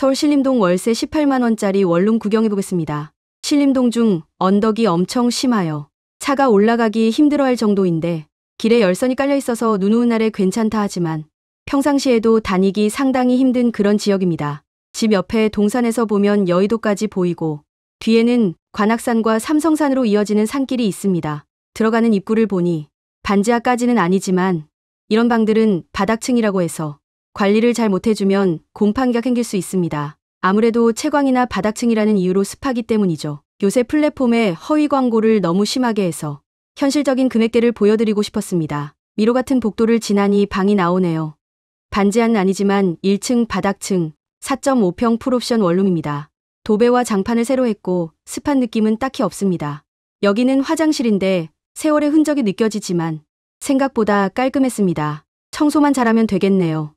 서울 신림동 월세 18만원짜리 원룸 구경해보겠습니다. 신림동 중 언덕이 엄청 심하여 차가 올라가기 힘들어할 정도인데 길에 열선이 깔려있어서 눈 오는 날에 괜찮다 하지만 평상시에도 다니기 상당히 힘든 그런 지역입니다. 집 옆에 동산에서 보면 여의도까지 보이고 뒤에는 관악산과 삼성산으로 이어지는 산길이 있습니다. 들어가는 입구를 보니 반지하까지는 아니지만 이런 방들은 바닥층이라고 해서 관리를 잘 못해주면 곰팡이가 생길 수 있습니다. 아무래도 채광이나 바닥층이라는 이유로 습하기 때문이죠. 요새 플랫폼에 허위 광고를 너무 심하게 해서 현실적인 금액대를 보여드리고 싶었습니다. 미로 같은 복도를 지나니 방이 나오네요. 반지한은 아니지만 1층 바닥층 4.5평 풀옵션 원룸입니다. 도배와 장판을 새로 했고 습한 느낌은 딱히 없습니다. 여기는 화장실인데 세월의 흔적이 느껴지지만 생각보다 깔끔했습니다. 청소만 잘하면 되겠네요.